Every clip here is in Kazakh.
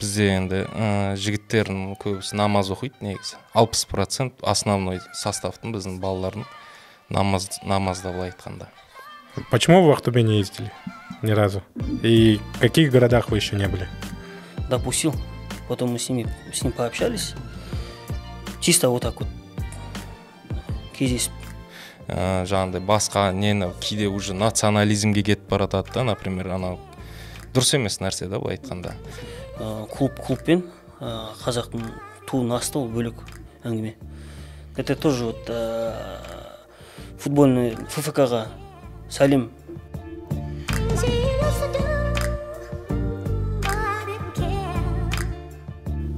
бізде енді ә, жігіттердің көбісі намаз оқиды негізі алпыс процент основной составтың біздің балалардың намаз намазда былай айтқанда почему вы в ақтөбе не ездили ни разу и в каких городах вы еще не были допустил потом мы с ними с ним пообщались чисто вот так вот кездесіп ә, э, жаңағыдай басқа нені кейде уже национализмге кетіп бара да например анау дұрыс емес нәрсе да былай айтқанда Э, клуб клубпен қазақтың э, туын асты ол бөлек әңгіме это тоже вот э, футбольный ффк ға сәлем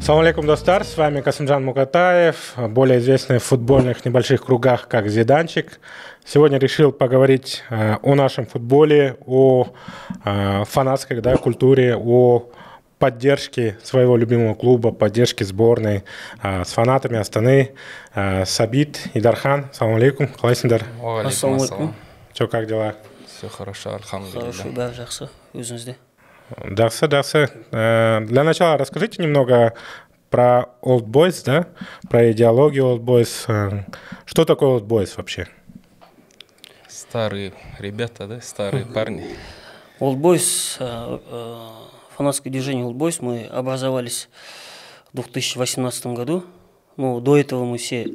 Салам алейкум, достар, с вами Касымжан Мукатаев, более известный в футбольных небольших кругах как Зиданчик. Сегодня решил поговорить э, о нашем футболе, о э, фанатской да, культуре, о поддержки своего любимого клуба, поддержки сборной, а, с фанатами Астаны, а, Сабит, Идархан, салам алейкум, қалайсыңдар? Ассалам алейкум. Че, как дела? Все хорошо, алхамдулилля. Хорошо, да, жақсы, өзіңізде? Жақсы, жақсы. Э, для начала расскажите немного про Old Boys, да, про идеологию Old Boys. Э, что такое Old Boys вообще? Старые ребята, да, старые парни. Old Boys э, фанатское движение Old Boys мы образовались в 2018 году. Ну, до этого мы все...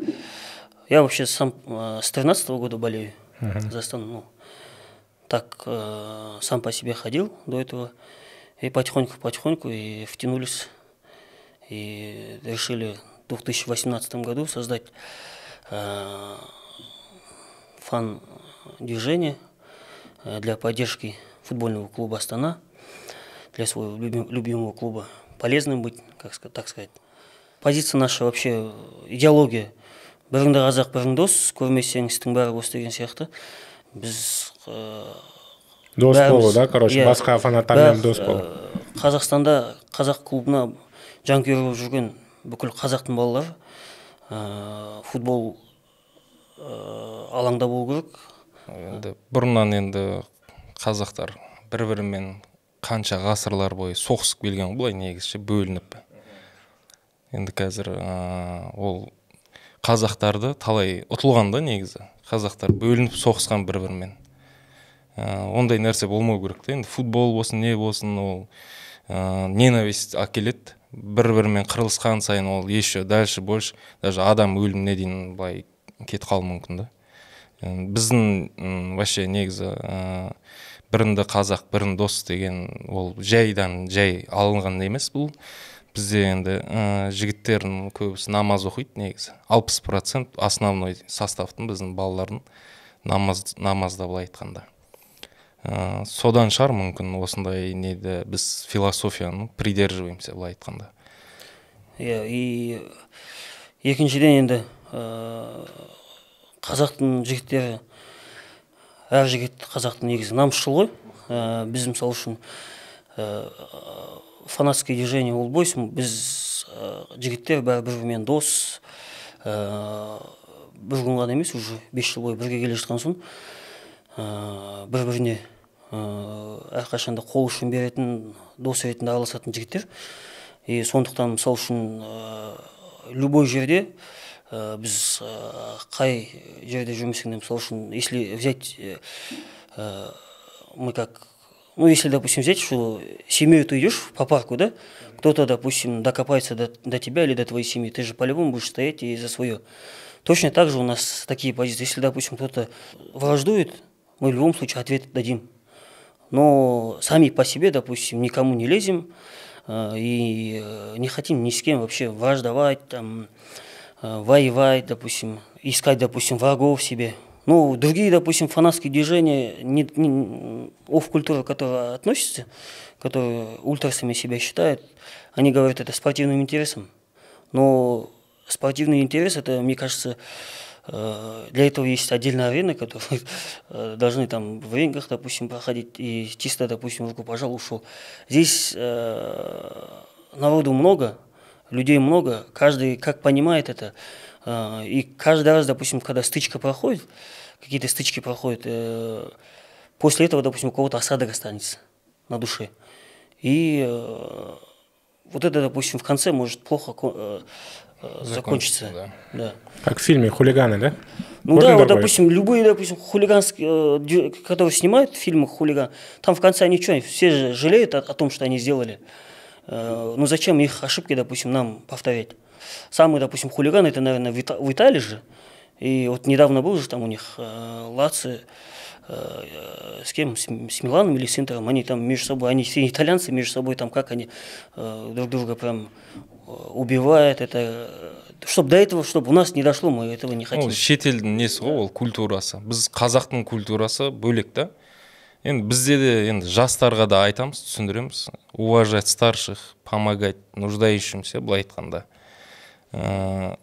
Я вообще сам э, с 13 -го года болею uh-huh. за Астану. Ну, так э, сам по себе ходил до этого. И потихоньку-потихоньку и втянулись. И решили в 2018 году создать э, фан-движение э, для поддержки футбольного клуба «Астана». для своего любимого клуба, полезным быть, как, так сказать. Позиция наша вообще идеология. Біріңді қазақ, бірің дос, көрмесең істің бәрі бос деген сияқты. Біз ә, дос болу, да, короче, yeah, басқа фанаттармен дос болу. Э, ә, Қазақстанда қазақ клубына жанкүйер болып жүрген бүкіл қазақтың балалары ә, футбол ә, алаңда болу керек енді бұрыннан енді қазақтар бір бірімен қанша ғасырлар бойы соғысып келген ғой былай негізі бөлініп енді қазір ә, ол қазақтарды талай ұтылған да негізі қазақтар бөлініп соғысқан бір бірімен ә, ондай нәрсе болмау керек та енді футбол болсын не болсын ол ә, ненависть әкеледі бір бірімен қырылысқан сайын ол еще дальше больше даже адам өліміне дейін былай кетіп қалуы мүмкін да біздің вообще негізі бірінді қазақ бірін дос деген ол жайдан жай алынған емес бұл бізде енді ә, жігіттердің көбісі намаз оқиды негізі алпыс процент основной составтың біздің балалардың намаз намазда былай айтқанда ә, содан шығар мүмкін осындай неді біз философияны придерживаемся былай айтқанда иә и екіншіден енді ә, қазақтың жігіттері әр жігіт қазақтың негізі намысшыл ғой ә, біз мысалы үшін ә, фанатское движение ол бойс біз ә, жігіттер бәрі бір бірімен дос ә, бір күн ғана емес уже бес жыл бойы бірге келе жатқан соң ә, бір біріне ә, әрқашанда қол ұшын беретін дос ретінде араласатын жігіттер и сондықтан мысалы үшін ә, любой жерде Э, біз э, қай жерде жұмыс істегенде мысалы үшін если взять э, мы как ну если допустим взять что семьей ты идешь по парку да кто-то допустим докопается до, до тебя или до твоей семьи ты же по-любому будешь стоять и за свое точно так же у нас такие позиции если допустим кто-то враждует мы в любом случае ответ дадим но сами по себе допустим никому не лезем и не хотим ни с кем вообще враждовать там Э, воевать, допустим, искать, допустим, врагов себе. Ну, другие, допустим, фанатские движения, не, не, оф-культура, которая относится, которые ультрасами себя считают, они говорят это спортивным интересом. Но спортивный интерес, это, мне кажется, э, для этого есть отдельная арена, которые э, должны там в рингах, допустим, проходить, и чисто, допустим, руку пожал, ушел. Здесь народу много, людей много, каждый как понимает это. А, и каждый раз, допустим, когда стычка проходит, какие-то стычки проходят, э, после этого, допустим, у кого-то осадок останется на душе. И э, вот это, допустим, в конце может плохо э, закончится. закончится. Да. Да. Как в фильме «Хулиганы», да? Ну Можно да, добавить? вот, допустим, любые, допустим, хулиганские, которые снимают фильмы «Хулиган», там в конце ничего, все жалеют о, о том, что они сделали. Э, ну зачем их ошибки, допустим, нам повторять? Самый, допустим, хулиган, это, наверное, в Италии же. И вот недавно был же там у них э, Лаци, э, с кем, с, с Миланом или с Интером, они там между собой, они все итальянцы между собой, там как они друг друга прям убивают, это чтобы до этого, чтобы у нас не дошло, мы этого не хотим. Ол ну, шетелдің несі ғой Без культурасы біз қазақтың культурасы бөлек та да? енді бізде де енді жастарға да айтамыз түсіндіреміз уважать старших помогать нуждающимся былай айтқанда ә,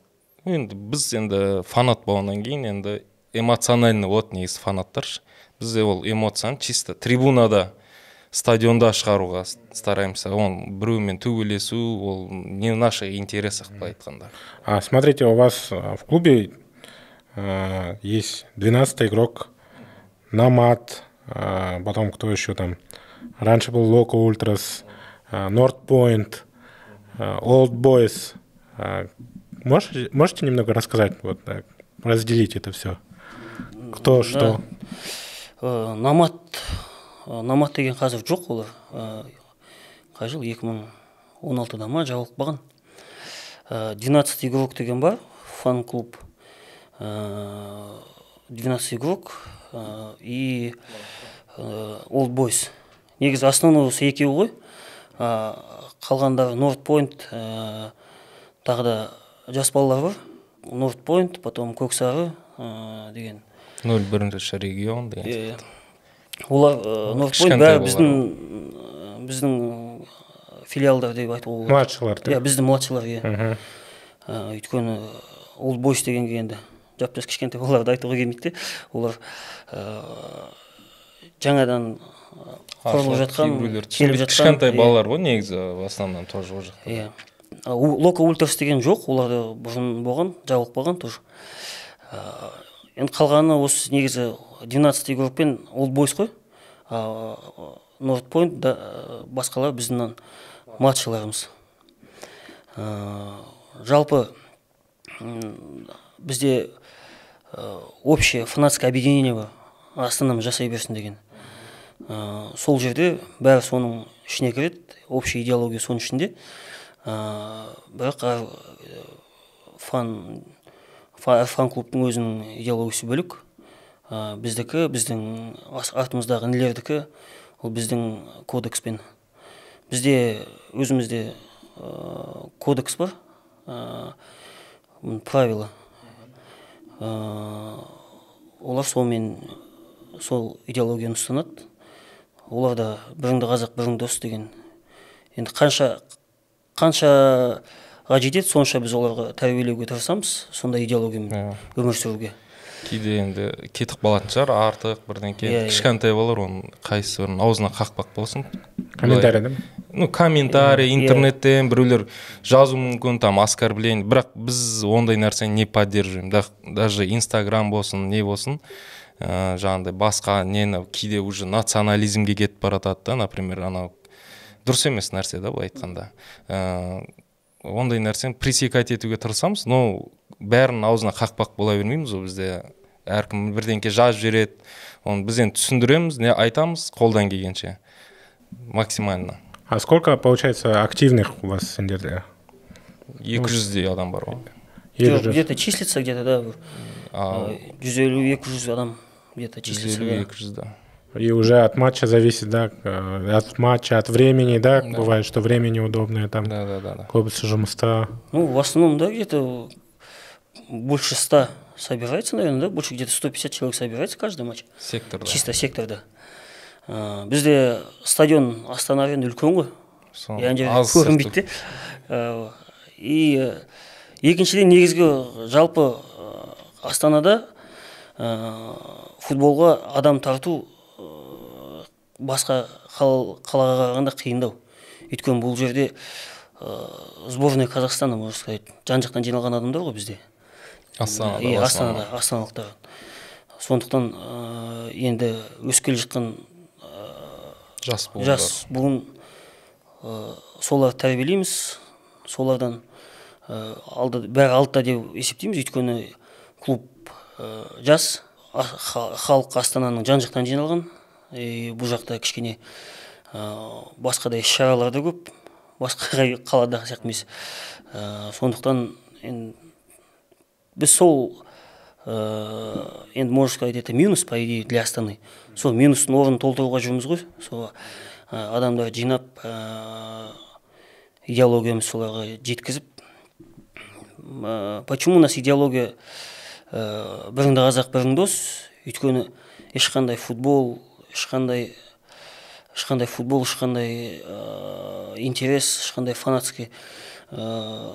енді біз енді фанат болғаннан кейін енді эмоциональный болады негізі фанаттаршы бізде ол эмоцияны чисто трибунада стадионда шығаруға стараемся он біреумен төбелесу ол не в наших интересах былай айтқанда а смотрите у вас э, в клубе э, есть 12 игрок намат а, потом кто еще там, раньше был Локо Ультрас, Норт Point, Old Boys. А, можете, можете немного рассказать, вот разделить это все? Кто, что? Э, намат, э, намат деген қазір жоқ олар. қай жыл? 2016-да ма жабылып қалған. игрок деген бар, фан-клуб. 12 э, игрок Э, и олд э, бойс негізі основной осы екеуі ғой э, қалғандары норд пойнт тағы да жас балалар бар норд пойнт потом көксары деген нөл бірінші регион деген сияқты олар норд пойнт бәрі біздің біздің филиалдар деп айтуға болады младшылар иә біздің младшылар иә өйткені олд бойс дегенге енді жап жас кішкентай балаларды айтуға келмейді де олар ә, жаңадан құрылып жатқан кішкентай балалар ғой негізі э, в основном тоже ол жақта иә э, лока ультрас деген жоқ оларда бұрын болған жабылып қалған тоже енді қалғаны осы негізі двенадцатый игрок пен олд бойс қой норд пойнт басқалар біздің матчыларымыз жалпы бізде Э, общее фанатское объединение астанамыз жасай берсін деген ә, сол жерде бәрі соның ішіне кіреді общий идеология соның ішінде ә, бірақ әр фан фан клубтың өзінің идеологиясы бөлек ә, біздікі біздің артымыздағы інілердікі ол біздің кодекспен бізде өзімізде ә, кодекс бар ә, правила Э, олар сонымен сол идеологияны ұстанады оларда біріңді қазақ біріңді дос деген енді қанша қаншаға жетеді сонша біз оларға тәрбиелеуге тырысамыз сондай идеологиямен иә. өмір сүруге кейде енді кетіп қалатын шығар артық бірдеңке yeah, иә, yeah. Иә. кішкентай балалар оның қайсыбірін аузына қақпақ болсын комментарийде ну комментарий yeah, интернеттен біреулер жазуы мүмкін там оскорбление бірақ біз ондай нәрсені не поддерживаем даже инстаграм болсын не болсын ыыы э, жаңағыдай басқа нені кейде уже национализмге кетіп бара да например анау дұрыс емес нәрсе да былай айтқанда э, ондай нәрсені пресекать етуге тырысамыз но бәрін аузына қақпақ бола бермейміз ғой бізде әркім бірдеңке жазып жібереді оны біз енді түсіндіреміз не айтамыз қолдан келгенше максимально а сколько получается активных у вас сендерде екі жүздей адам бар ғой где то числится где то да э, жүз елу екі жүз адам где то числится екі да и уже от матча зависит, да, э, от матча, от времени, да, да. бывает, что времени удобное там. Да, да, да. да. Клубится жумста. Ну, в основном, да, где-то больше ста собирается, наверное, да, больше где-то 150 человек собирается каждый матч. Сектор, да. Чисто секторда. Ә, а, бізде стадион астанамен үлкен ғой яғни көрінбейді де и а, э, екіншіден негізгі жалпы э, астанада ә, футболға адам тарту басқа қал, қалаға қарағанда қиындау өйткені бұл жерде ә, сборная казахстана можно сказать жан жақтан жиналған адамдар ғой бізде астанада иә астанада астаналықтар сондықтан ә, енді өсіп келе жатқан ә, жас буын жас буын ә, соларды тәрбиелейміз солардан ә, алды бәрі алдыда деп есептейміз өйткені клуб ә, жас халық астананың жан жақтан жиналған Э, бұл жақта кішкене э, басқа да іс шаралар да көп басқа қаладағы сияқты емес э, сондықтан енді біз сол енді можно сказать это минус по идее для астаны сол минустың орнын толтыруға жүрміз ғой сол адамдар жинап идеологиямызды соларға жеткізіп почему у нас идеология біріңді қазақ бірің дос өйткені ешқандай футбол ешқандай ешқандай футбол ешқандай э, интерес ешқандай фанатский э,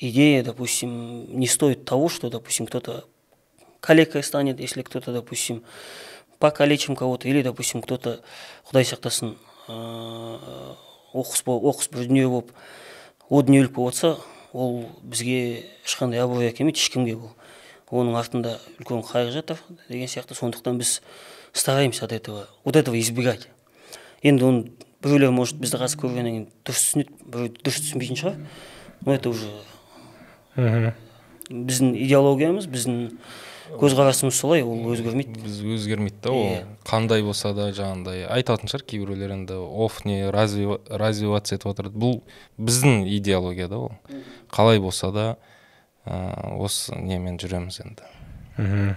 идея допустим не стоит того что допустим кто-то калекой станет если кто-то допустим покалечим кого-то или допустим кто-то құдай сақтасын ә, оқыс оқыс бір дүние болып о дүниелік болып ол бізге ешқандай абырой әкелмейді ешкімге бұл оның артында үлкен қайғы жатыр деген сияқты сондықтан біз стараемся от этого, вот этого избегать енді оны біреулер может бізді қазір көргеннен кейін дұрыс түсінеді біреу дұрыс түсінбейтін шығар но это уже мхм біздің идеологиямыз біздің көзқарасымыз солай ол өзгермейді біз өзгермейді да ол иә. қандай болса да жаңағындай айтатын шығар кейбіреулер енді оф не развиваться етіп отырады бұл біздің идеология да ол қалай болса да ыыы осы немен жүреміз енді мхм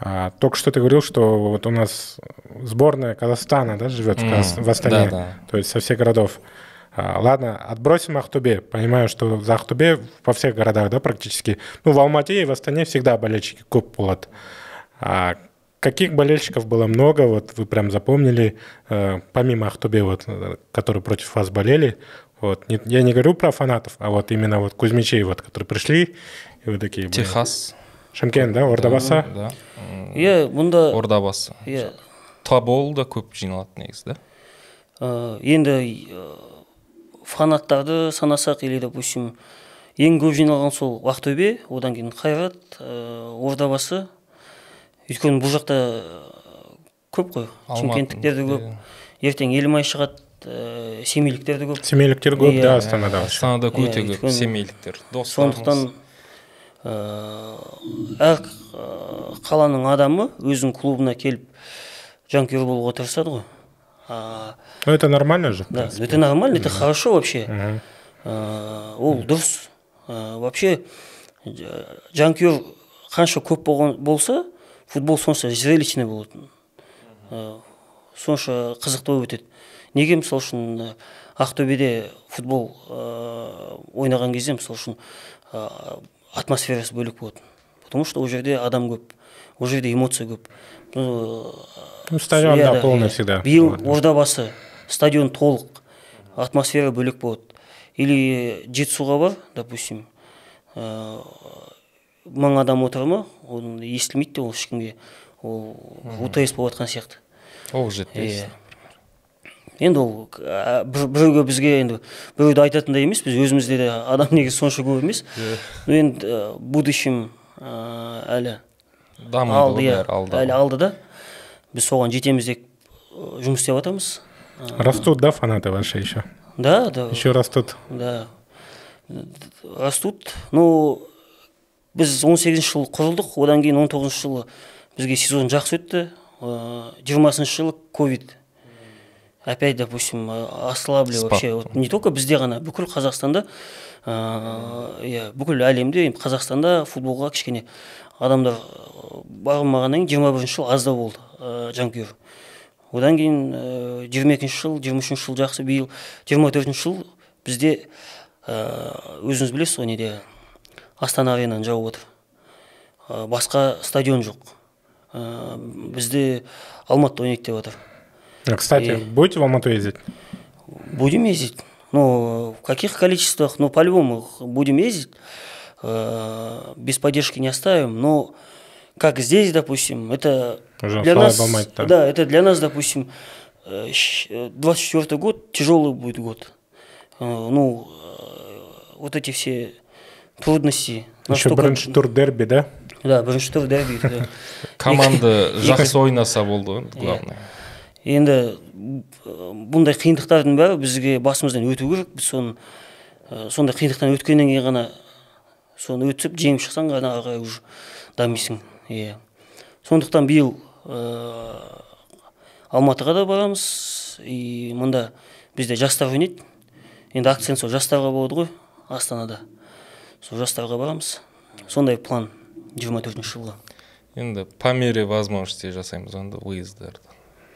А, только что ты говорил, что вот у нас сборная Казахстана да, живет mm, в, Астане, да, да. то есть со всех городов. А, ладно, отбросим Ахтубе. Понимаю, что за Ахтубе во всех городах, да, практически. Ну, в Алмате и в Астане всегда болельщики көп болады. А каких болельщиков было много, вот вы прям запомнили, э, помимо Ахтубе, вот, э, которые против вас болели, вот, я не говорю про фанатов, а вот именно вот Кузьмичей, вот, которые пришли, и вы такие... Техас. Были. шымкент да ордабасы иә мұнда ордабасы иә да көп жиналады негізі да ә, енді ә, фанаттарды санасақ или допустим ең көп жиналған сол ақтөбе одан кейін қайрат ә, ордабасы өйткені бұл жақта көп қой шымкенттіктер де көп ертең елімай шығады семейліктер де көп семейліктер көп да астанада астанада өте көп семейліктер Э, әр э, қаланың адамы өзінің клубына келіп жанкүйер болуға тырысады ғой ну это нормально же да это нормально это хорошо вообще э, ол дұрыс вообще жанкүйер қанша көп болған болса футбол сонша зрелищный болатын сонша қызықты болып өтеді неге мысалы үшін ақтөбеде футбол ойнаған кезде мысалы үшін атмосферасы бөлек болады потому что ол жерде адам көп ол жерде эмоция көп э, стадионда полный э, всегда биыл ордабасы стадион толық атмосфера бөлек болады или жетісуға бар допустим ә, мың адам отыр ма оны естілмейді де ол ешкімге ол утс болып жатқан сияқты ол жетпейді иә енді ол біреуге бізге енді біреуді айтатындай емес біз өзімізде де адам негізі сонша көп емес енді будущем әлі дамыды иә, әлі алды да біз соған жетеміз деп жұмыс істеп жатырмыз растут да фанаты ваши еще да да еще растут да растут ну біз 18 сегізінші жылы құрылдық одан кейін 19 тоғызыншы жылы бізге сезон жақсы өтті жиырмасыншы жылы ковид опять допустим э, ослабли вообще вот не только бізде ғана бүкіл қазақстанда иә бүкіл әлемде енді қазақстанда футболға кішкене адамдар э, бармағаннан кейін жиырма бірінші жыл аздау болды ә, жанкүйер одан кейін жиырма екінші жыл жиырма үшінші жыл жақсы биыл жиырма төртінші жыл бізде өзіңіз білесіз ғой неде астана аренаны жауып отыр басқа стадион жоқ ә, бізде алматыда ойнайды деп жатыр А Кстати, и... будете вам Алмату ездить? Будем ездить. Ну, в каких количествах? Ну, по-любому будем ездить. Э, без поддержки не оставим. Но как здесь, допустим, это Уже для нас... Ломать, да. это для нас, допустим, 24 э, год тяжелый будет год. Э, ну, вот эти все трудности. Еще настолько... тур дерби, да? Да, бірінші дерби. Команда жақсы ойнаса болды главное. енді бұндай қиындықтардың бәрі бізге басымыздан өту керек біз соны сондай қиындықтан өткеннен кейін ғана соны өтіп жеңіп шықсаң ғана ары қарай уже дамисың иә сондықтан биыл ә, алматыға да барамыз и мында бізде жастар ойнайды енді акцент сол жастарға болады ғой астанада сол жастарға барамыз сондай план жиырма төртінші жылға енді по мере возможности жасаймыз онда выездарды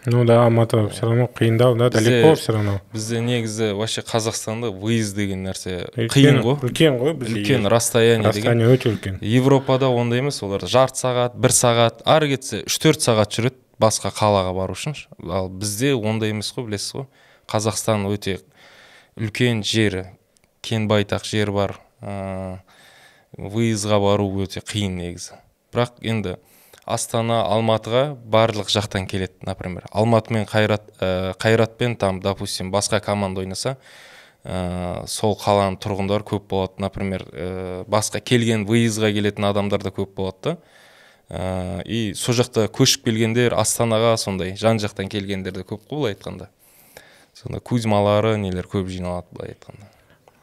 ну да алматы э, все равно қиындау да далеко все равно бізде негізі вообще қазақстанда выезд деген нәрсе қиын ғой үлкен ғой бізде үлкен расстояние расстояние өте үлкен европада ондай емес олар жарты сағат бір сағат ары кетсе үш төрт сағат жүреді басқа қалаға бару үшін ал бізде ондай емес қой білесіз ғой қазақстан өте үлкен жері кен байтақ жер бар ыыы э, выездға бару өте қиын негізі бірақ енді астана алматыға барлық жақтан келеді например мен қайрат ә, қайратпен там допустим басқа команда ойнаса ә, сол қаланың тұрғындары көп болады например ә, басқа келген выездға келетін адамдар да көп болады ә, и сол жақта көшіп келгендер астанаға сондай жан жақтан келгендер де көп қой былай айтқанда сонда кузьмалары нелер көп жиналады былай айтқанда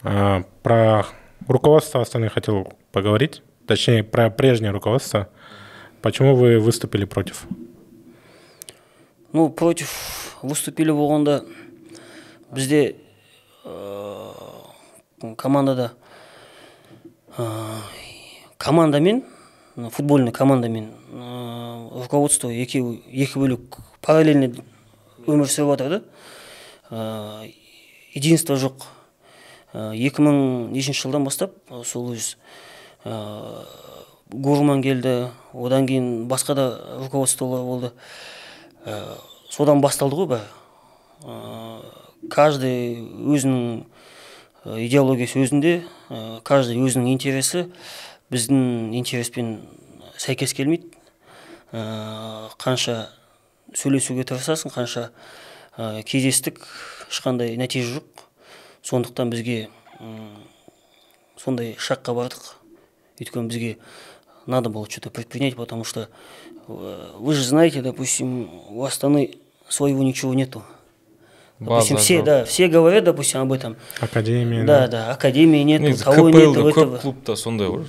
а, про руководство астаны хотел поговорить точнее про прежнее руководство почему вы выступили против ну против выступили болғанда бізде ә, командада э, Команда мен футбольный команда ә, э, руководство екеуі екі бөлек параллельно өмір сүріп жатыр да единство жоқ екі мың нешінші жылдан бастап сол өз гурман келді одан кейін басқа да руководстволар болды ә, содан басталды ғой бәрі ә, каждый өзінің э, идеологиясы өзінде ә, каждый өзінің интересі біздің интереспен сәйкес келмейді ә, қанша сөйлесуге тырысасың қанша ә, кездестік ешқандай нәтиже жоқ сондықтан бізге сондай шаққа бардық өйткені бізге надо было что-то предпринять, потому что э, вы же знаете, допустим, у Астаны своего ничего нету. Допустим, База, все, да, все говорят, допустим, об этом. Академии Да, да, да академии нет, нет кого нет этого. клубта сондай ғой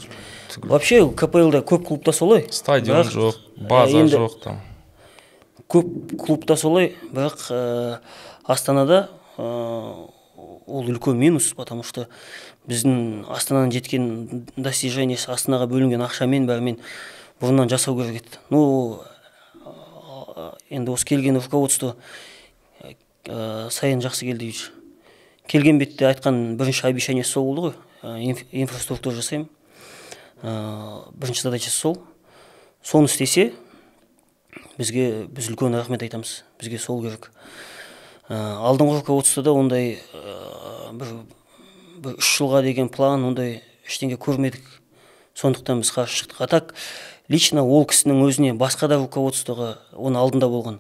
вообще кплда көп то солай стадион жоқ э, база жоқ там көп клубта солай бірақ ә, э, астанада ә, ол үлкен минус потому что біздің астананың жеткен достижениесі астанаға бөлінген ақшамен бәрімен бұрыннан жасау керек еді ну енді осы келген руководство ә, келді жақсыгелдиевич келген бетте айтқан бірінші обещаниесі сол болды ғой инфраструктура жасаймын бірінші задачасы сол соны істесе бізге біз үлкен рахмет айтамыз бізге сол керек ә, алдыңғы руководствода ондай бір бір үш жылға деген план ондай ештеңе көрмедік сондықтан біз қарсы шықтық а так лично ол кісінің өзіне басқа да руководствоға оның алдында болған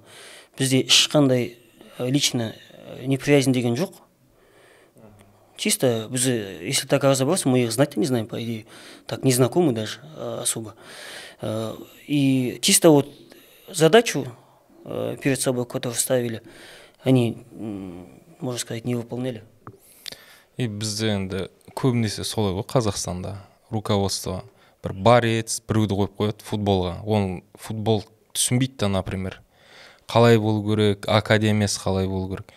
бізде ешқандай э, лично э, неприязнь деген жоқ чисто біз если так разобраться мы их знать не знаем по идее так не знакомы даже э, особо и чисто вот задачу перед собой которую ставили они можно сказать не выполняли и бізде енді көбінесе солай ғой қазақстанда руководство бір борец біреуді қойып қояды футболға ол футбол түсінбейді да например қалай болу керек академиясы қалай болу керек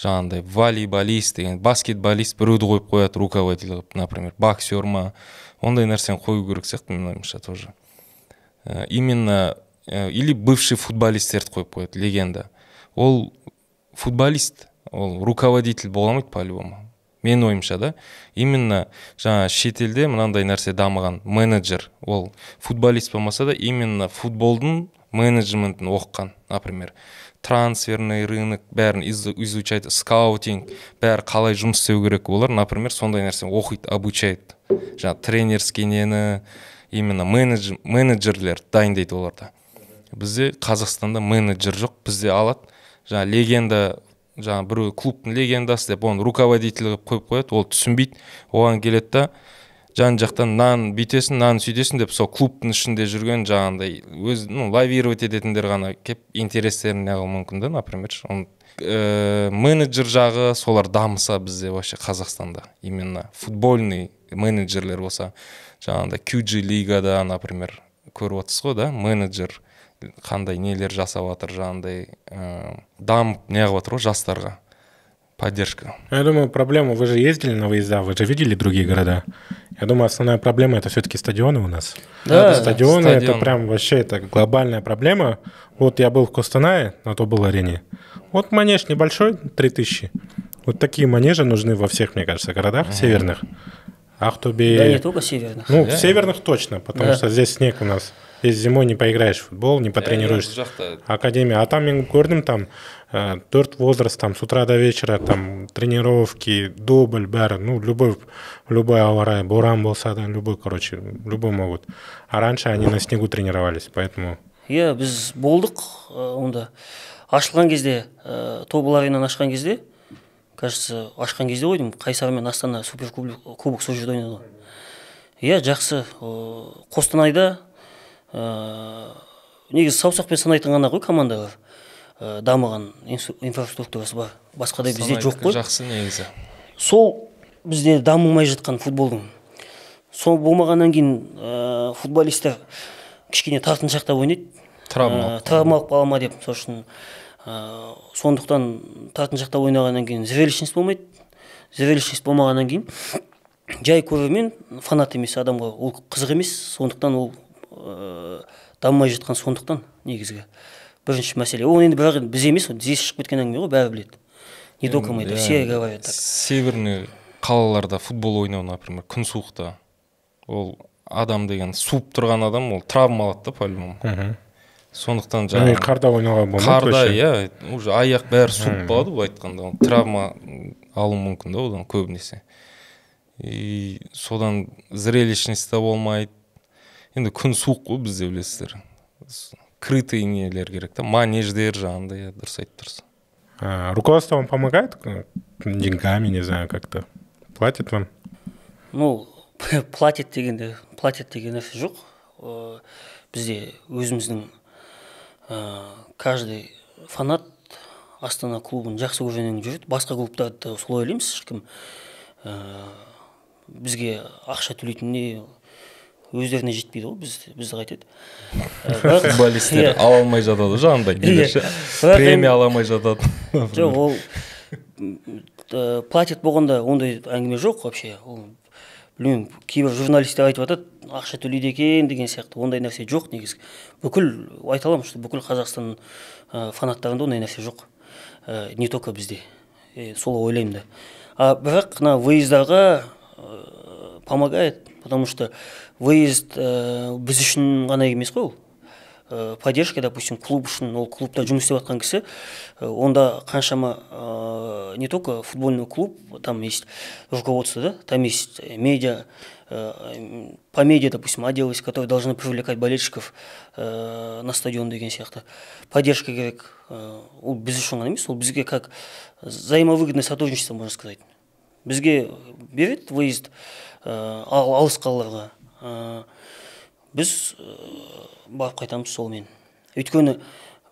жаңағындай волейболист деген баскетболист біреуді қойып қояды руководитель қылып например боксер ма ондай нәрсені қою керек сияқты менің ойымша тоже э, именно э, или бывший футболисттерді қойып қояды легенда ол футболист ол руководитель бола алмайды по любому менің ойымша да именно жаңа шетелде мынандай нәрсе дамыған менеджер ол футболист болмаса да именно футболдың менеджментін оқыған например трансферный рынок бәрін изучать скаутинг бәрі қалай жұмыс істеу керек олар например сондай нәрсе оқиды обучает жаңағы тренерский нені именно менедж, менеджерлер дайындайды оларда бізде қазақстанда менеджер жоқ бізде алады жаңа легенда жаңағы біреу клубтың легендасы деп оны руководитель қылып қойып қояды ол түсінбейді оған келеді да жан жақтан нан бүйтесің нан сүйтесің деп сол клубтың ішінде жүрген жаңағындай өз ну лавировать ететіндер ғана келіп интерестерін неғылуы мүмкін да например ә, менеджер жағы солар дамыса бізде вообще қазақстанда именно футбольный менеджерлер болса жаңағындай qg лигада например көріп отырсыз ғой да менеджер қандай нелер жасап жатыр жаңағыдай ә, э, дамып неғып жатыр ғой жастарға поддержка я думаю проблема вы же ездили на выезда вы же видели другие города я думаю основная проблема это все-таки стадионы у нас да, это стадионы стадион. это прям вообще это глобальная проблема вот я был в Костанае на то был арене вот манеж небольшой 3000 вот такие манежи нужны во всех мне кажется городах угу. северных Ахтубе. Да не только северных. Ну, да? в северных точно, потому да. что здесь снег у нас если зимой не поиграешь в футбол не потренируешься академия а там мен көрдім там э, төрт возраст там с утра до вечера там тренировки дубль бәрі ну любой любой ауа райы боран болса да любой короче любой могут а раньше они на снегу тренировались поэтому иә біз болдық э, онда ашылған кезде ә, тобыл аренаны ашқан кезде кажется ашқан кезде ғой деймін қайсар мен астана суперкубок кубок сол жерде ойнады ғой иә жақсы қостанайда ә, э, негізі саусақпен санайтын ғана ғой командалар ә, дамыған инфраструктурасы бар басқадай бізде жоқ қой жақсы негізі сол бізде дамымай жатқан футболдың сол болмағаннан кейін ә, футболистер кішкене тартыншақтап ойнайды травма ә, травма алып қала деп сол үшін ә, сондықтан тартыншақтап ойнағаннан кейін зрелищность болмайды зрелищность болмағаннан кейін жай көрермен фанат емес адамға ол қызық емес сондықтан ол дамымай жатқан сондықтан негізгі бірінші мәселе ол енді бірақ енді біз емес ол тізесі шығып кеткен әңгіме ғой бәрі біледі не только мы это иә, все говорят так северный қалаларда футбол ойнау например күн суықта ол адам деген суып тұрған адам ол травма алады да по любому сондықтан жаңағы қарда ойнауға болмайды қарда иә уже аяқ бәрі суып қалады былай айтқанда травма алу мүмкін да одан көбінесе и содан зрелищность та болмайды енді күн суық қой бізде білесіздер крытый нелер керек та манеждер жаңағындай иә дұрыс айтып тұрсыз руководство вам помогает э, деньгами не знаю как то платит вам ну платит дегенде платит деген нәрсе жоқ э, бізде өзіміздің э, каждый фанат астана клубын жақсы көргеннен жүреді басқа клубтарды да солай ойлаймыз ешкім бізге ақша төлейтіндей өздеріне жетпейді ғой біз бізді қайтеді футболистер иә. ала алмай жатады ғой жаңағындай иә. премия ала алмай жатады жоқ ол платят болғанда ондай әңгіме жоқ вообще ол білмеймін кейбір журналистер айтып жатады ақша төлейді екен деген сияқты ондай нәрсе жоқ негізі бүкіл айта аламын что бүкіл қазақстан фанаттарында ондай нәрсе жоқ э, не только бізде э, солай ойлаймын да а бірақ мына выездарға э, помогает потому что выезд ә, біз үшін ғана емес қой ол ә, поддержка допустим клуб үшін ол клубта жұмыс істеп жатқан кісі ә, онда қаншама ә, не только футбольный клуб там есть руководство да там есть медиа по медиа допустим отдел есть которые должны привлекать болельщиков на стадион деген сияқты поддержка керек ол біз үшін ғана емес ол бізге как взаимовыгодное сотрудничество можно сказать бізге береді выезд ә, алыс қалаларға ә, біз ә, барып қайтамыз солмен өйткені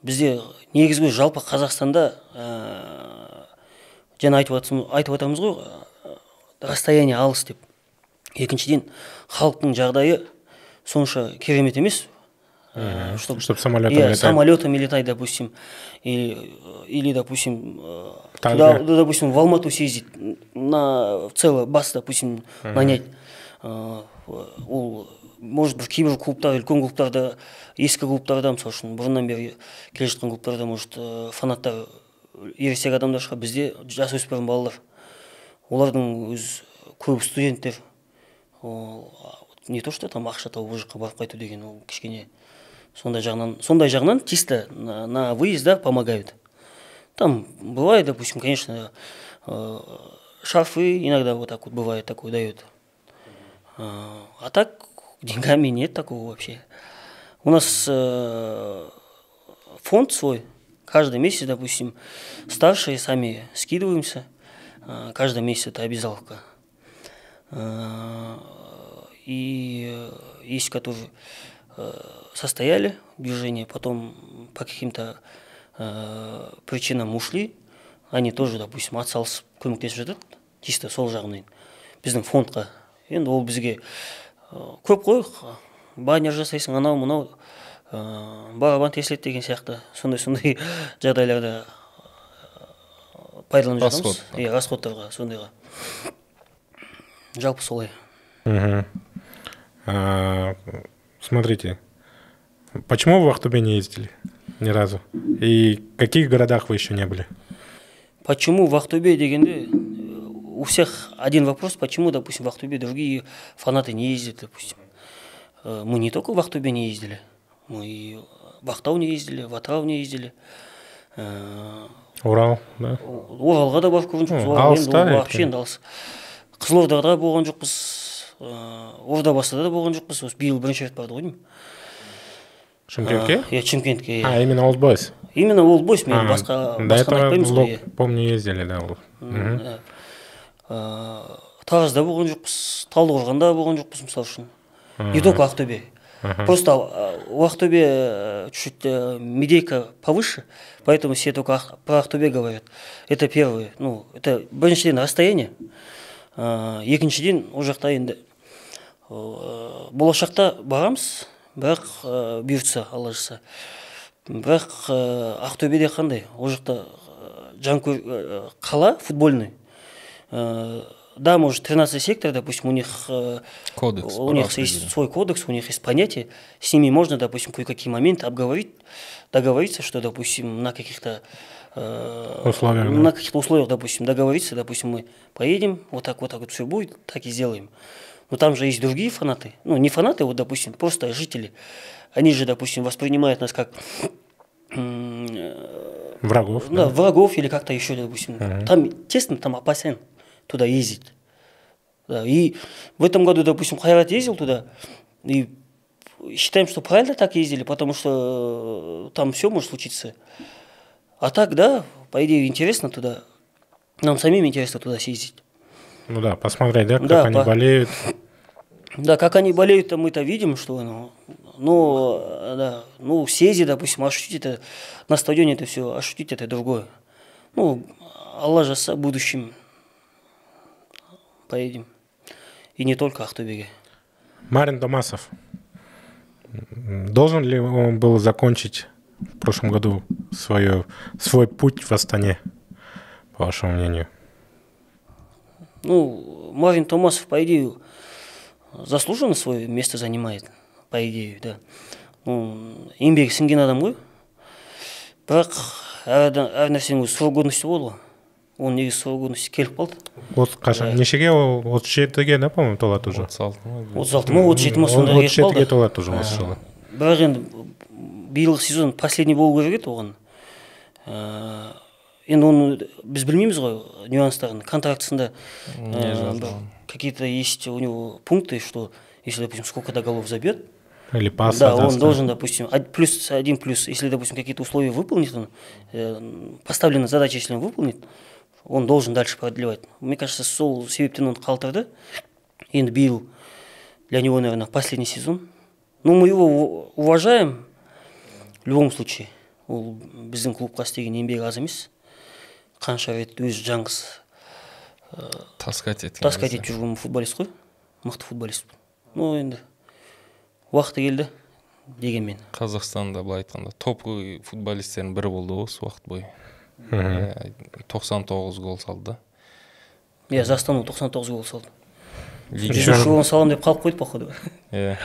бізде негізгі жалпы қазақстанда ә, жаңа айтып айтып ғой ә, расстояние алыс деп екіншіден халықтың жағдайы сонша керемет емес чтобы чтоб самолетами иә, yeah, летать. самолетами летать, допустим, или, или допустим, туда, допустим, в Алмату съездить, на целое бас, допустим, uh -huh. нанять ол э, может бір кейбір клубтар үлкен клубтарда ескі клубтарда мысалы үшін бұрыннан бері келе жатқан клубтарда может э, фанаттар э, ересек адамдар шығар бізде жасөспірім балалар олардың өз көбі студенттер ол не то что там ақша тауып ол жаққа барып қайту деген ол кішкене сондай жағынан сондай жағынан чисто на, на помогают там бывает допустим конечно шарфы иногда вот так вот бывает такое дают А, а так деньгами нет такого вообще. У нас э, фонд свой. Каждый месяц, допустим, старшие сами скидываемся. А, каждый месяц это обязаловка. А, и э, есть, которые э, состояли движение, потом по каким-то причинам ушли. Они тоже, допустим, атсалысып көмектесіп жатады чисто сол жағынан біздің фондқа енді ол бізге көп қой баннер жасайсың анау мынау ә, барабан тесіледі деген сияқты сондай сондай жағдайларда пайдаланып жатамыз иә расходтарға сондайға жалпы солай мхм смотрите почему вы в ақтөбе не ездили ни разу и в каких городах вы еще не были почему в ақтөбе дегенде у всех один вопрос, почему, допустим, в Ахтубе другие фанаты не ездят, допустим. Э, мы не только в Ахтубе не ездили, мы и в Ақтау не ездили, в Атырау не ездили. Э, Урал, да? Оралға да барып көрген жоқпыз. Алыста? Вообще енді алыс. Қызылордада болған жоқпыз, Ордабасыда да болған жоқпыз. Осы биыл бірінші рет барды ғой Шымкентке? Иә, Шымкентке. А, именно Old Boys? Именно Old Boys, мен басқа, басқа айтпаймыз. До этого помню, ездили, да, Э, таразда болған жоқпыз талдықорғанда болған жоқпыз мысалы үшін не только ақтөбе просто в э, ақтөбе э, чуть чуть медейка повыше поэтому все только про ақтөбе говорят это первое ну это біріншіден расстояние екіншіден ол жақта енді болашақта барамыз бірақ ә, бұйыртса алла жазса бірақ ақтөбеде қандай ол жақта жанкөр қала футбольный Э, да, может, 13 сектор, допустим, у них, э, кодекс, у них есть видимо. свой кодекс, у них есть понятие, с ними можно, допустим, кое-какие моменты обговорить, договориться, что, допустим, на каких-то э, условиях, на да. каких-то условиях, допустим, договориться, допустим, мы поедем, вот так, вот так вот все будет, так и сделаем. Но там же есть другие фанаты, ну, не фанаты, вот, допустим, просто жители. Они же, допустим, воспринимают нас как врагов. Да, да. врагов или как-то еще, допустим. Угу. Там тесно, там опасен туда ездить, Да, и в этом году, допустим, Хайрат ездил туда, и считаем, что правильно так ездили, потому что э, там все может случиться. А так, да, по идее, интересно туда. Нам самим интересно туда съездить. Ну да, посмотреть, да, как да, они по... болеют. Да, как они болеют-то мы-то видим, что ну, ну, да, ну, съезди, допустим, ощутить это на стадионе это все, ощутить это другое. Ну, Аллах же с будущим поедем. И не только Ахтубеге. Марин Домасов. Должен ли он был закончить в прошлом году свое, свой путь в Астане, по вашему мнению? Ну, Марин Томасов, по идее, заслуженно свое место занимает, по идее, да. Ну, еңбегі сіңген адам ғой бірақ әр нәрсенің өз срок годности болады ғой он негізі сол күні келіп қалды отыз қашан ә. нешеге ол отыз жетіге да по моему толады уже отыз алты ма отыз алты ма отыз жеті ма сондай отыз жетіге толады уже осы ә. жылы бірақ енді биылғы сезон последний болу керек еді оған ә, енді оны біз білмейміз ғой нюанстарын контрактысында какие то есть у него пункты что если допустим сколько то голов забьет или пас да он должен допустим плюс один плюс если допустим какие то условия выполнит он э, поставлена задача если он выполнит он должен дальше продлевать мне кажется сол себептен оны қалтырды енді биыл для него наверное последний сезон но мы его уважаем в любом случае ол біздің клубқа істеген еңбегі аз емес қанша рет өзі жаңғыз э, таскать етті таскать етіп жүрген футболист қой мықты футболист ну енді уақыты келді дегенмен қазақстанда былай айтқанда топ футболистердің бірі болды ғой осы уақыт бойы Э, тоқсан тоғыз гол салды да иә застану тоқсан тоғыз гол салды жүз үшінші голын саламын деп қалып қойды походу иә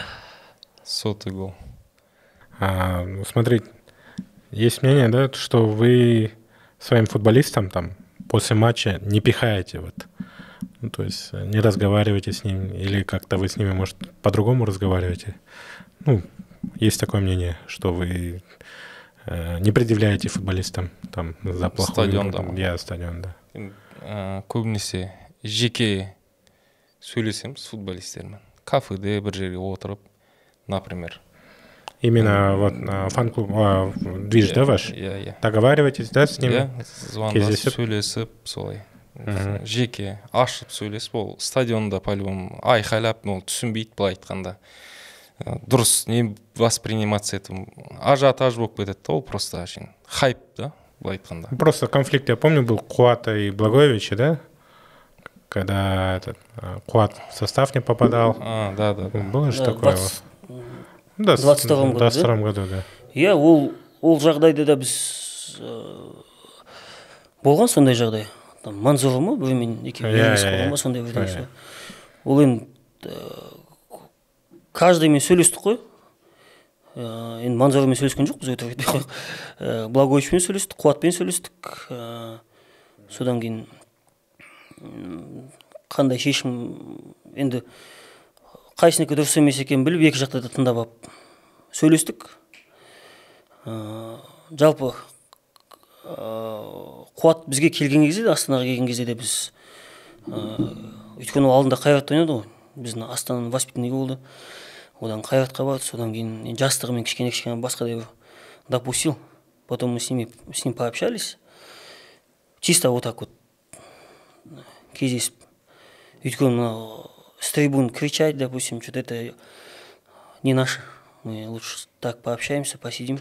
сотый гол а, ну, смотрите есть мнение да что вы своим футболистам там после матча не пихаете вот ну, то есть э, не разговариваете с ним или как-то вы с ними, может, по-другому разговариваете. Ну, есть такое мнение, что вы Э, не предъявляете футболистам там за плохой стадионда иә стадионда э, көбінесе жеке сөйлесеміз футболисттермен кафеде бір жерге отырып например именно вот э, фан клуб движ да ваш иә иә договариваетесь да с ними звондасып сөйлесіп солай жеке ашып сөйлесіп ол стадионда по любому айқайлап ол түсінбейді былай айтқанда Э, дұрыс не восприниматься этим ажиотаж болып кетеді да ол просто әшейін хайп да былай айтқанда просто конфликт я помню был куата и благовича да когда этот э, куат в состав не попадал а, да да, да. было же да, такое 20... да двадцать втором году двадцать втором году да иә ол ол жағдайда да біз э, болған сондай жағдай там ма біреумен екеуі иә сондай бірдеңе ол енді каждыймен сөйлестік қой ыыы э, енді манзормен сөйлескен жоқпыз өтірік айтпай ақ э, благовичпен сөйлестік қуатпен сөйлестік э, содан кейін қандай шешім енді қайсынікі дұрыс емес екенін біліп екі жақты да тыңдап алып сөйлестік ыыы жалпы қуат бізге келген кезде астанаға келген кезде де біз өйткені ол алдында қайратта ойнады ғой біздің астананың воспитаннигі болды одан қайратқа барды содан кейін жастығымен кішкене кішкене басқадай бір допустил потом мы с ними с ним пообщались чисто вот так вот кездесіп өйткені мынау с трибун кричать допустим что то это не наше мы лучше так пообщаемся посидим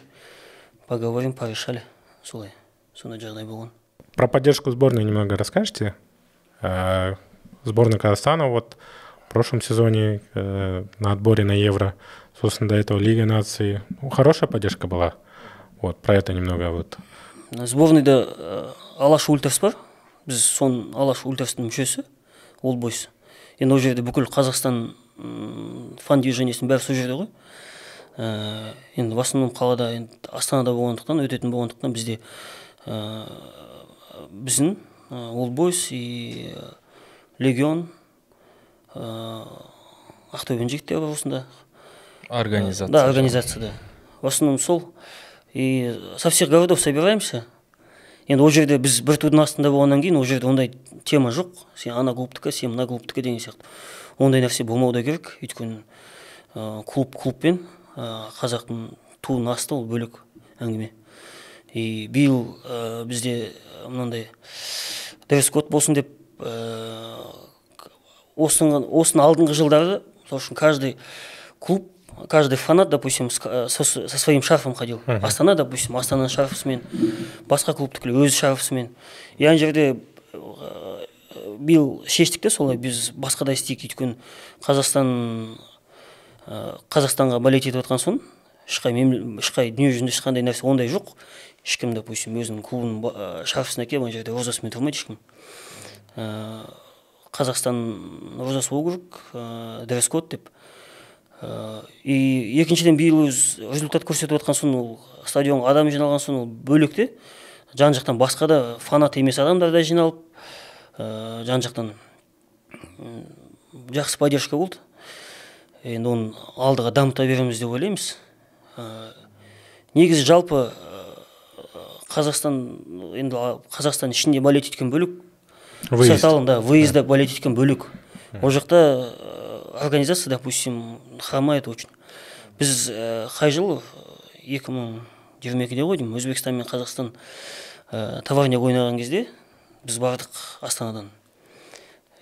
поговорим порешали солай сондай жағдай болған про поддержку сборной немного расскажете э, сборная казахстана вот прошлом сезоне э, на отборе на Евро, собственно, до этого Лига наций. Ну, хорошая поддержка была. Вот, про это немного вот. Э, Сборный э, Алаш Ультерс бар. Біз соның Алаш Ультерстің мүшесі, ол бойс. Енді ол жерде бүкіл Қазақстан фан движениесінің бәрі сол жерде ғой. Ә, енді в основном қалада, енді Астанада болғандықтан, өтетін болғандықтан бізде ә, біздің ол бойс и легион Э, ақтөбенің жігіттері бар осында э, организация да организацияда в основном сол и со всех городов собираемся енді ол жерде біз бір тудың астында болғаннан кейін ол жерде ондай тема жоқ сен ана клубтікі сен мына клубтікі деген сияқты ондай нәрсе болмау да керек өйткені э, клуб клубпен ә, қазақтың туының асты ол бөлек әңгіме и биыл бізде мынандай дресс код болсын деп осының осының алдыңғы жылдары мысалы үшін каждый клуб каждый фанат допустим э, со, своим шарфом ходил астана допустим астананың шарфысымен басқа клубтікілер өз шарфысымен и ана жерде э, биыл шештік те солай біз басқадай істейік өйткені қазақстан э, қазақстанға болеть етіп жатқан соң ешқай ешқай дүниежүзінде ешқандай нәрсе ондай жоқ ешкім допустим өзінің клубының шарфысын әкеліп ана жерде розасымен тұрмайды ешкім қазақстан розасы болу керек ә, э, дресс код деп э, и екіншіден биыл өз результат көрсетіп жатқан соң ол стадионға адам жиналған соң ол бөлек те жан жақтан басқа да фанат емес адамдар да жиналып ә, жан жақтан жақсы поддержка болды енді оны алдыға дамыта береміз деп ойлаймыз ә, негізі жалпы қазақстан енді қазақстан ішінде болеть еткен бөлек сақталын да выездок политиктен бөлек ол жақта э, организация допустим хромает очень біз қай э, жылы э, екі мың жиырма екіде ғой деймін өзбекстан мен қазақстан ә, товарняк ойнаған кезде біз бардық астанадан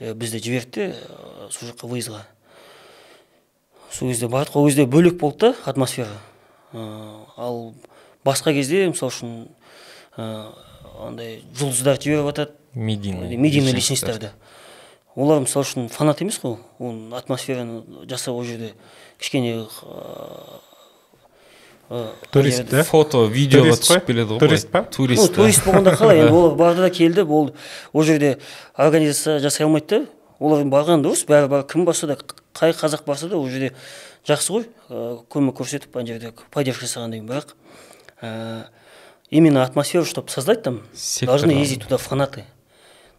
бізді жіберді де сол жаққа выездға сол кезде бардық ол кезде бөлек болды да атмосфера ал басқа кезде мысалы үшін андай жұлдыздар жіберіп жатады медийный медийный личностьтарды олар мысалы үшін фанат емес қой оның атмосфераны жасау ол жерде кішкене э, э, турист да фото видеоға түсіп келеді ғой турист па турист турист болғанда қалай енді олар барды да келді болды ол жерде организация жасай алмайды да олар барған дұрыс бәрі бар кім барса да қай қазақ барса да ол жерде жақсы ғой э, көмек көрсетіп ана жерде поддержка жасаған деген бірақ именно атмосферу чтобы создать там должны ездить туда фанаты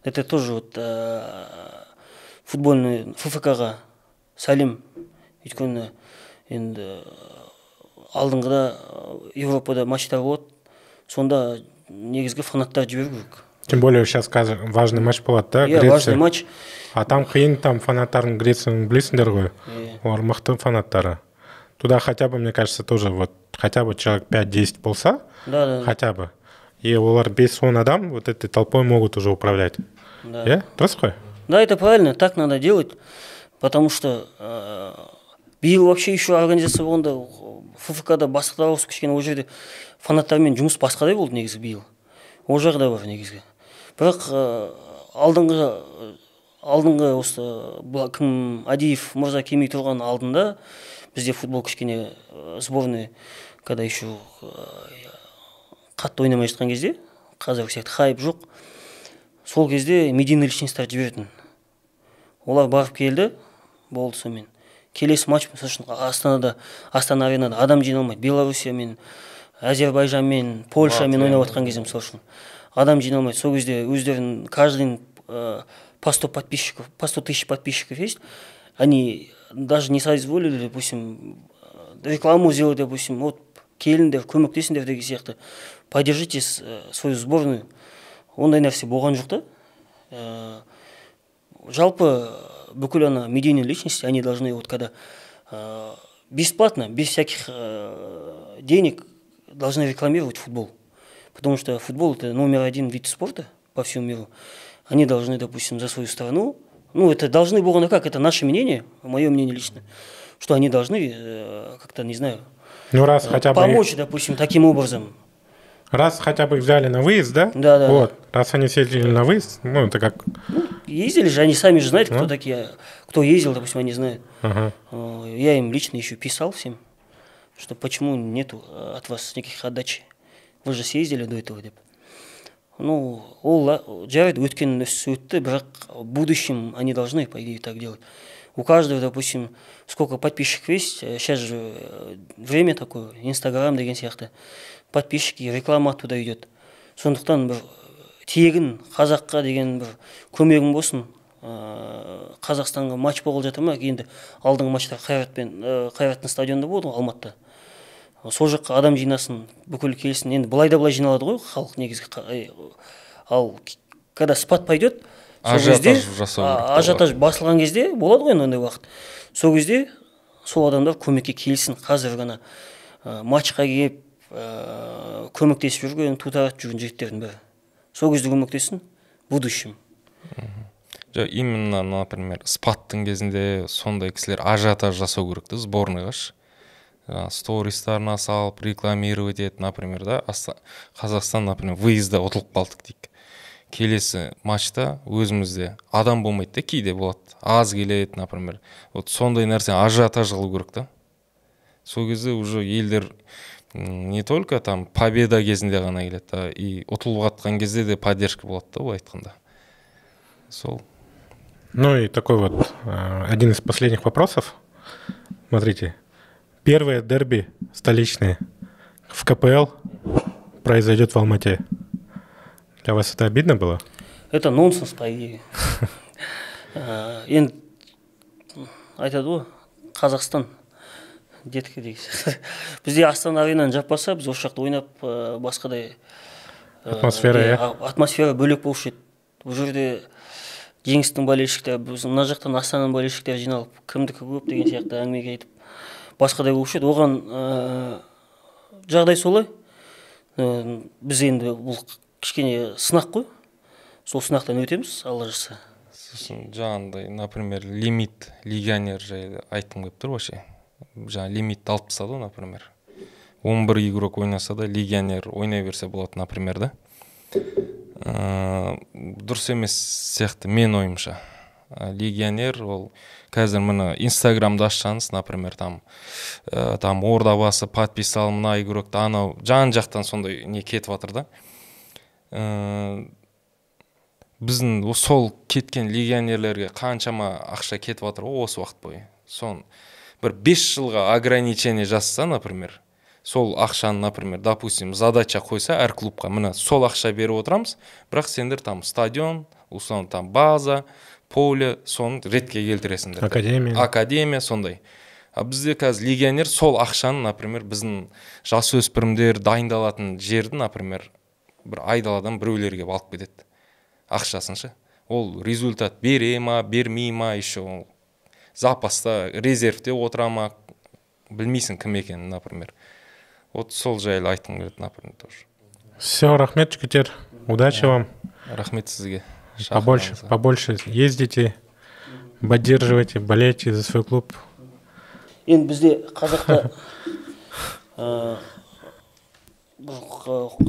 это тоже вот ә, футбольный ффк сәлем өйткені енді э, алдыңғыда э, европада матчтар болады сонда негізгі фанаттар жіберу керек тем более сейчас қазір важный матч болады да иә важный матч а там қиын там фанаттардың грецияны білесіңдер ғой олар мықты фанаттары туда хотя бы мне кажется тоже вот хотя бы человек пять десять болса да да хотя бы и олар бес он адам вот этой толпой могут уже управлять Да. Я? қой. Да, это правильно, так надо делать, потому что э, биыл вообще еще организация болғанда ффкда бастықтар ауысып кішкене ол жерде фанаттармен жұмыс басқадай болды негізі биыл ол жағы да бар негізгі бірақ ә, алдыңғы алдыңғы осы э, кім адиев мырза келмей тұрған алдында бізде футбол кішкене сборный когда еще қатты ойнамай жатқан кезде қазіргі сияқты хайп жоқ сол кезде медийный личностьтар жіберетін олар барып келді болды сонымен келесі матч мысалы үшін астанада астана аренада адам жиналмайды белоруссиямен әзербайжанмен польшамен ойнап жатқан кезде мысалы үшін адам жиналмайды сол кезде өздерінің каждый ә, по сто подписчиков по сто тысяч подписчиков есть они даже не соизволили допустим э, рекламу сделать допустим вот келіңдер көмектесіңдер деген сияқты поддержите э, свою сборную ондай нәрсе болған жоқ та э, жалпы э, бүкіл ана медийные личности они должны вот когда ә, э, бесплатно без всяких ә, денег должны рекламировать футбол потому что футбол это номер один вид спорта по всему миру они должны допустим за свою страну ну это должны было как это наше мнение мое мнение лично что они должны э, как-то не знаю ну раз хотя бы помочь допустим таким образом раз хотя бы их взяли на выезд, да? Да, да. Вот, раз они съездили на выезд, ну, это как... Ну, ездили же, они сами же знают, кто а? такие, кто ездил, допустим, они знают. Ага. Я им лично еще писал всем, что почему нету э, от вас никаких отдач. Вы же съездили до этого, деп. Ну, ол жарайды өткен іс өтті, в будущем они должны, по идее, так делать. У каждого, допустим, сколько подписчиков есть, сейчас э, же э, время такое, Инстаграм деген сияқты. подписчики реклама оттуда идет сондықтан бір э, тегін қазаққа деген бір көмегім болсын э, қазақстанға матч болғалы жатыр ма енді алдыңғы матчта қайратпен э, қайраттың стадионында болды ғой алматыда сол жаққа адам жинасын бүкіл келсін енді былай да былай жиналады ғой халық негізгі ал когда спад пойдет ажиотаж басылған кезде болады ғой енді ондай уақыт сол кезде сол адамдар көмекке келсін қазір ғана матчқа келіп ә, көмектесіп жүрген ту таратып жүрген жігіттердің бәрі сол кезде көмектессін будущем жоқ именно например спаттың кезінде сондай кісілер ажиотаж жасау керек та сборныйға жаңағы э, стористарына салып рекламировать етіп например да қазақстан например выездда ұтылып қалдық дейік келесі матчта өзімізде адам болмайды да кейде болады аз келеді например вот сондай нәрсе ажиотаж қылу керек та сол кезде уже елдер не только там победа кезінде ғана келеді а и ұтылып жатқан кезде де поддержка болады да былай айтқанда сол ну и такой вот э, один из последних вопросов смотрите первое дерби столичное в КПЛ произойдет в Алмате для вас это обидно было это нонсенс по идее э, енді айтады ғой ну, қазақстан детка деген бізде астана аренаны жаппаса біз осы жақта ойнап басқадай атмосфера иә атмосфера бөлек болушы еді бұл жерде жеңістің болельщиктері біз мына жақтан астананың болельщиктері жиналып кімдікі көп деген сияқты әңгіме айтып басқадай болушы еді оған жағдай солай біз енді бұл кішкене сынақ қой сол сынақтан өтеміз алла жазса сосын жаңағындай например лимит легионер жайлы айтқым келіп тұр вообще жаңа лимитті алып тастады например он бір игрок ойнаса да легионер ойнай берсе болады например да ә, дұрыс емес сияқты мен ойымша э, легионер ол қазір міне инстаграмды ашсаңыз например там ә, там ордабасы подписал мына игрокты анау жан жақтан сондай не кетіп жатыр да ә, біздің сол кеткен легионерлерге қаншама ақша кетіп жатыр ғой осы уақыт бойы соны бір бес жылға ограничение жазса например сол ақшаны например допустим задача қойса әр клубқа міне сол ақша беріп отырамыз бірақ сендер там стадион условно там база поле соны ретке келтіресіңдер академия академия сондай а бізде қазір легионер сол ақшаны например біздің жасөспірімдер дайындалатын жерді например бір айдаладан біреулер алып кетеді ақшасын ол результат бере ма бермей ма еще запаста резервте отыра ма білмейсің кім екенін например вот сол жайлы айтқым келеді например тоже все рахмет жігіттер удачи вам рахмет сізге побольше побольше ездите поддерживайте болейте за свой клуб енді бізде қазақта бір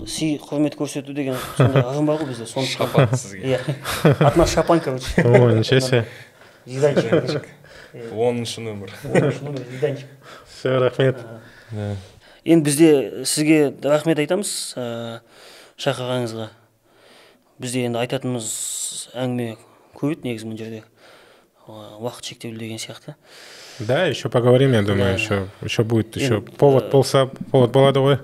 сый құрмет көрсету деген сондай ұғым бар ғой бізде соны шапан сізге иә нас шапан короче ой ничего себе Э, оныншы нөмір оныншы нөмір все рахмет енді бізде сізге рахмет айтамыз шақырғаныңызға бізде енді айтатынымыз әңгіме көп еді негізі мына жерде уақыт шектеулі деген сияқты да еще поговорим я думаю еще еще будет еще повод э, болса повод болады ғой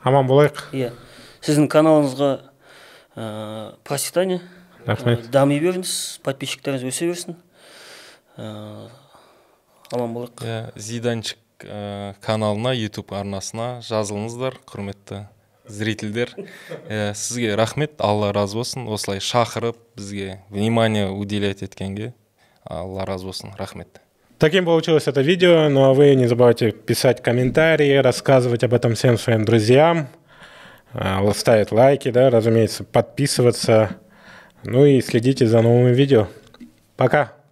аман болайық иә сіздің каналыңызға ыыы процветание рахмет дами беріңіз подписчиктеріңіз өсе берсін Э, аман болайық иә э, зиданчик э, каналына ютуб арнасына жазылыңыздар құрметті зрительдер ә, сізге рахмет алла разы болсын осылай шақырып бізге внимание уделять еткенге алла разы болсын рахмет Таким получилось это видео, ну а вы не забывайте писать комментарии, рассказывать об этом всем своим друзьям, ставить лайки, да, разумеется, подписываться, ну и следите за новыми видео. Пока!